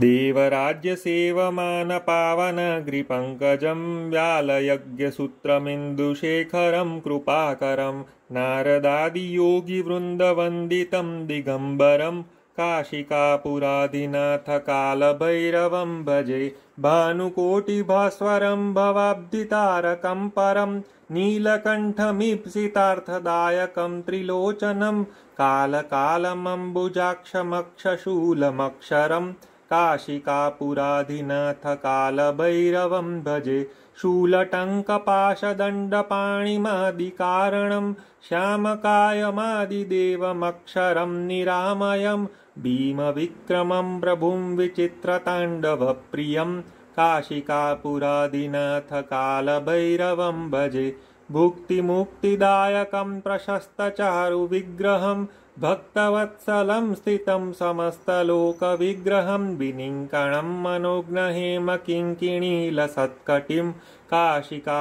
देवराज्यसेवमानपावनग्रिपङ्कजं व्यालयज्ञसूत्रमिन्दुशेखरं कृपाकरं नारदादियोगिवृन्दवन्दितं दिगम्बरं काशिकापुराधिनाथकालभैरवं भजे भानुकोटिभास्वरं भवाब्धितारकं परं नीलकण्ठमीप्सितार्थदायकं त्रिलोचनं कालकालमम्बुजाक्षमक्षशूलमक्षरम् काशिकापुराधिनाथ कालभैरवं भजे शूलटङ्कपाशदण्डपाणिमादिकारणम् श्यामकायमादिदेवमक्षरं निरामयं भीमविक्रमं प्रभुं विचित्रताण्डवप्रियम् काशिकापुरादिनाथ भजे भुक्तिमुक्तिदायकं प्रशस्त चारु विग्रहम् भक्तवत्सलं स्थितं समस्तलोकविग्रहं विनिङ्कणं विनीङ्कणम् मनोग्नहेम किङ्किणीलसत्कटिम् काशिका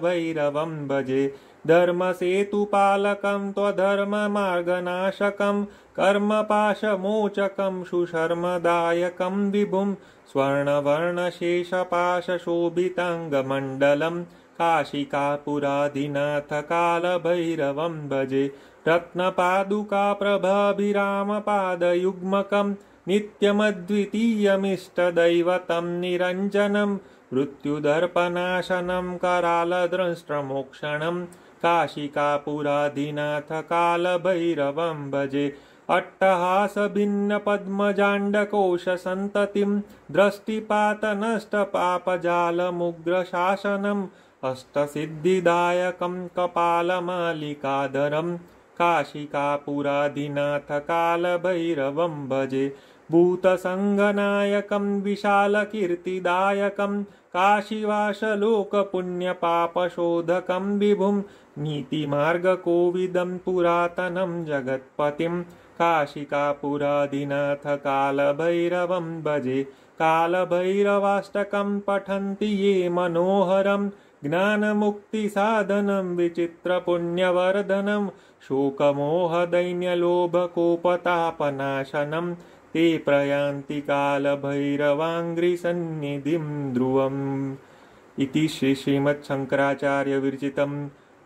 भजे धर्मसेतुपालकं त्वधर्ममार्गनाशकं। कर्मपाशमोचकं कर्मपाश विभुं स्वर्णवर्णशेषपाशशोभिताङ्गमण्डलम् काशिका पुराधिनाथ काल भैरवं भजे रत्नपादुकाप्रभाभिरामपादुग् नित्यमद्वितीयमिष्टदैवतं निरञ्जनं मृत्युदर्पनाशनं कराल द्रष्ट्रमोक्षणम् भजे अट्टहास भिन्न सन्ततिं द्रष्टिपात नष्ट अष्टसिद्धिदायकं कपालमालिकादरम् काशिकापुराधिनाथ कालभैरवं भजे भूतसङ्गनायकं विशालकीर्तिदायकं काशीवासलोकपुण्यपापशोधकं लोक नीतिमार्गकोविदं पुरातनं जगत्पतिं कोविदं कालभैरवं भजे कालभैरवाष्टकं पठन्ति ये मनोहरम् ज्ञानमुक्तिसाधनं विचित्रपुण्यवर्धनं शोकमोहदैन्यलोभकोपतापनाशनं ते प्रयान्ति कालभैरवाङ्घ्रिसन्निधिं ध्रुवम् इति श्री श्रीमच्छङ्कराचार्यविरचितं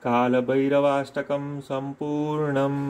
कालभैरवाष्टकं सम्पूर्णम्